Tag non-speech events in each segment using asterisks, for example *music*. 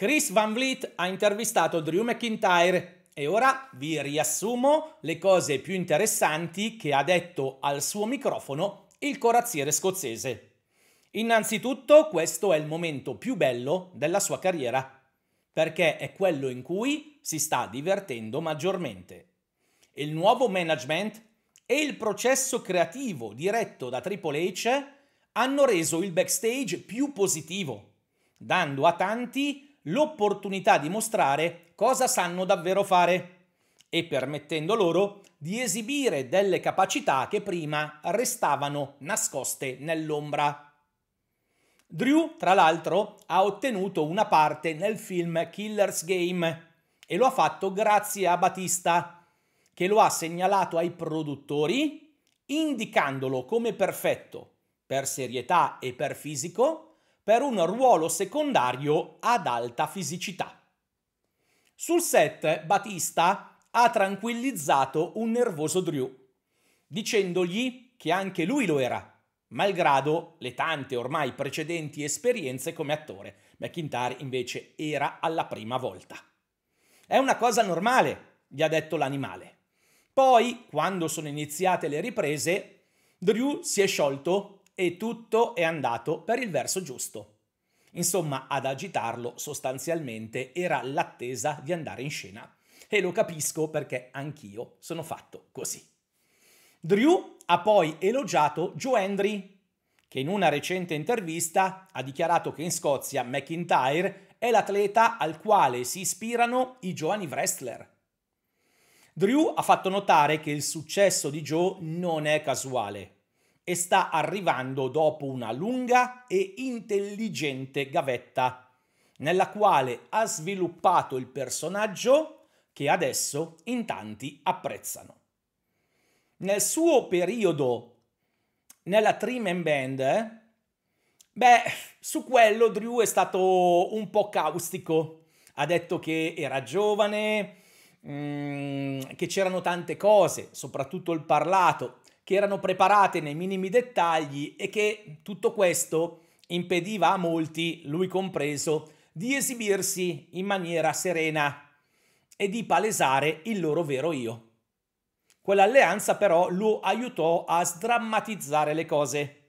Chris Van Vliet ha intervistato Drew McIntyre e ora vi riassumo le cose più interessanti che ha detto al suo microfono il corazziere scozzese. Innanzitutto questo è il momento più bello della sua carriera, perché è quello in cui si sta divertendo maggiormente. Il nuovo management e il processo creativo diretto da Triple H hanno reso il backstage più positivo, dando a tanti l'opportunità di mostrare cosa sanno davvero fare e permettendo loro di esibire delle capacità che prima restavano nascoste nell'ombra. Drew, tra l'altro, ha ottenuto una parte nel film Killer's Game e lo ha fatto grazie a Batista, che lo ha segnalato ai produttori indicandolo come perfetto per serietà e per fisico per un ruolo secondario ad alta fisicità. Sul set, Batista ha tranquillizzato un nervoso Drew, dicendogli che anche lui lo era, malgrado le tante ormai precedenti esperienze come attore. McIntyre invece era alla prima volta. È una cosa normale, gli ha detto l'animale. Poi, quando sono iniziate le riprese, Drew si è sciolto e tutto è andato per il verso giusto. Insomma, ad agitarlo sostanzialmente era l'attesa di andare in scena. E lo capisco perché anch'io sono fatto così. Drew ha poi elogiato Joe Hendry, che in una recente intervista ha dichiarato che in Scozia McIntyre è l'atleta al quale si ispirano i giovani wrestler. Drew ha fatto notare che il successo di Joe non è casuale, e sta arrivando dopo una lunga e intelligente gavetta, nella quale ha sviluppato il personaggio che adesso in tanti apprezzano. Nel suo periodo nella Trim and Band, eh, beh, su quello Drew è stato un po' caustico. Ha detto che era giovane, mm, che c'erano tante cose, soprattutto il parlato, che erano preparate nei minimi dettagli e che tutto questo impediva a molti, lui compreso, di esibirsi in maniera serena e di palesare il loro vero io. Quell'alleanza però lo aiutò a sdrammatizzare le cose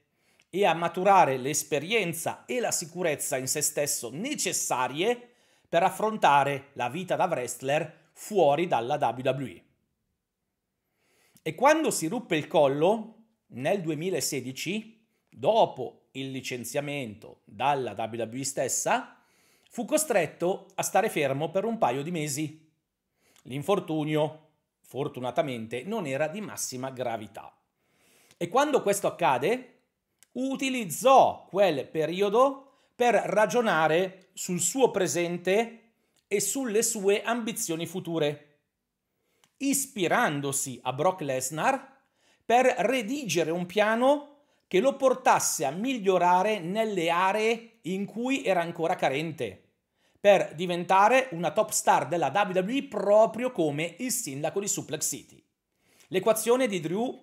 e a maturare l'esperienza e la sicurezza in se stesso necessarie per affrontare la vita da wrestler fuori dalla WWE. E quando si ruppe il collo, nel 2016, dopo il licenziamento dalla WWE stessa, fu costretto a stare fermo per un paio di mesi. L'infortunio, fortunatamente, non era di massima gravità. E quando questo accade, utilizzò quel periodo per ragionare sul suo presente e sulle sue ambizioni future ispirandosi a Brock Lesnar per redigere un piano che lo portasse a migliorare nelle aree in cui era ancora carente, per diventare una top star della WWE proprio come il sindaco di Suplex City. L'equazione di Drew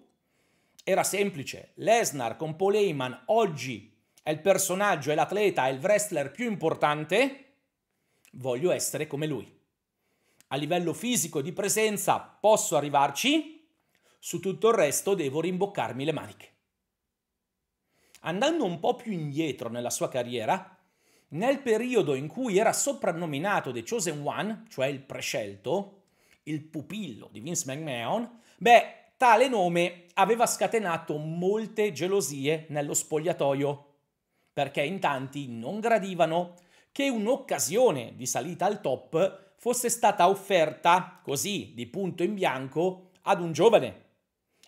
era semplice. Lesnar con Paul Heyman oggi è il personaggio, è l'atleta, è il wrestler più importante. Voglio essere come lui a livello fisico di presenza posso arrivarci, su tutto il resto devo rimboccarmi le maniche. Andando un po' più indietro nella sua carriera, nel periodo in cui era soprannominato The Chosen One, cioè il prescelto, il pupillo di Vince McMahon, beh, tale nome aveva scatenato molte gelosie nello spogliatoio, perché in tanti non gradivano che un'occasione di salita al top fosse stata offerta così di punto in bianco ad un giovane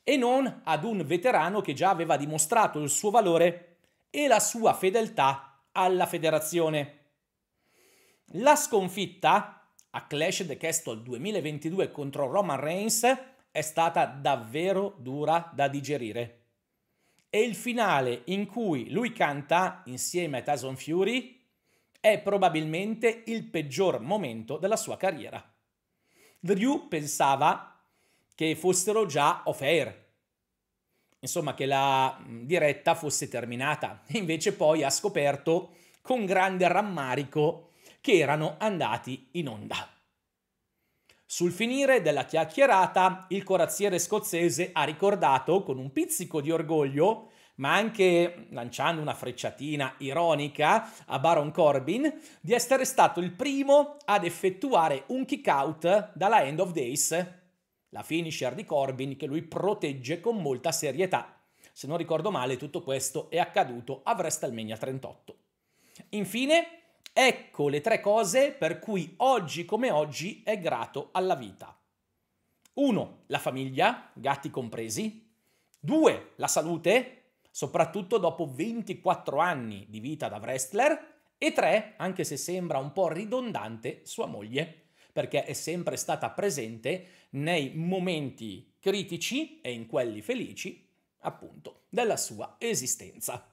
e non ad un veterano che già aveva dimostrato il suo valore e la sua fedeltà alla federazione. La sconfitta a Clash the Castle 2022 contro Roman Reigns è stata davvero dura da digerire. E il finale in cui lui canta insieme a Tyson Fury è probabilmente il peggior momento della sua carriera. Drew pensava che fossero già off air, insomma che la mm, diretta fosse terminata, *laughs* invece poi ha scoperto con grande rammarico che erano andati in onda. Sul finire della chiacchierata, il corazziere scozzese ha ricordato con un pizzico di orgoglio ma anche lanciando una frecciatina ironica a Baron Corbin, di essere stato il primo ad effettuare un kick out dalla End of Days, la finisher di Corbin che lui protegge con molta serietà. Se non ricordo male, tutto questo è accaduto a WrestleMania 38. Infine, ecco le tre cose per cui oggi come oggi è grato alla vita. 1. La famiglia, gatti compresi. 2. La salute, soprattutto dopo 24 anni di vita da wrestler, e 3, anche se sembra un po' ridondante, sua moglie, perché è sempre stata presente nei momenti critici e in quelli felici, appunto, della sua esistenza.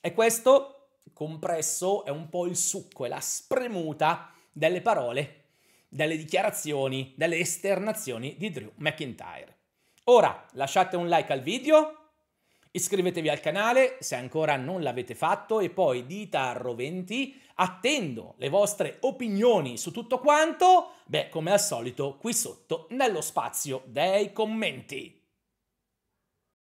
E questo, compresso, è un po' il succo e la spremuta delle parole, delle dichiarazioni, delle esternazioni di Drew McIntyre. Ora lasciate un like al video, Iscrivetevi al canale se ancora non l'avete fatto e poi dita a roventi, attendo le vostre opinioni su tutto quanto, beh come al solito qui sotto nello spazio dei commenti.